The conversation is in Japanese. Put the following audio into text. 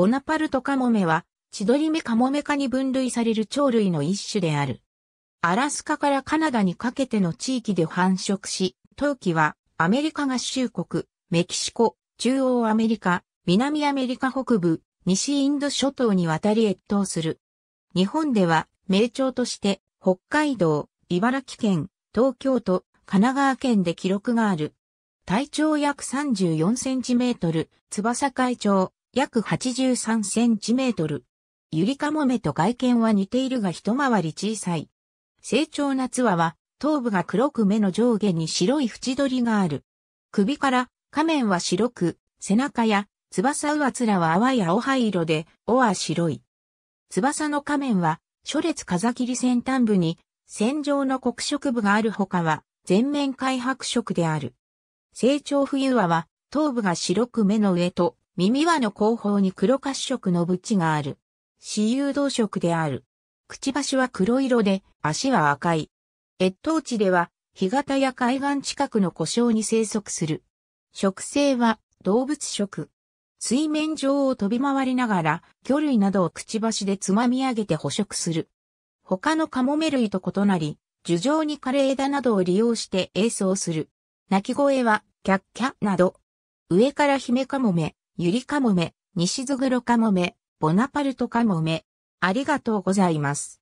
ボナパルトカモメは、千鳥目カモメ科に分類される鳥類の一種である。アラスカからカナダにかけての地域で繁殖し、冬季はアメリカ合衆国、メキシコ、中央アメリカ、南アメリカ北部、西インド諸島に渡り越冬する。日本では名鳥として北海道、茨城県、東京都、神奈川県で記録がある。体長約34センチメートル、翼海鳥、約83センチメートル。ゆりかもめと外見は似ているが一回り小さい。成長なツアは、頭部が黒く目の上下に白い縁取りがある。首から仮面は白く、背中や翼上つらは淡い青灰色で、尾は白い。翼の仮面は、初列風切り先端部に、線状の黒色部があるほかは、全面開白色である。成長冬和は、頭部が白く目の上と耳輪の後方に黒褐色の縁がある。死有動色である。くちばしは黒色で、足は赤い。越冬地では、干潟や海岸近くの故障に生息する。食性は動物食。水面上を飛び回りながら、魚類などをくちばしでつまみ上げて捕食する。他のカモメ類と異なり、樹上に枯れ枝などを利用して営巣する。鳴き声は、キャッキャッなど。上からヒメカモメ、ゆりかもめ、西津ぐろかもめ、ボナパルトかもめ。ありがとうございます。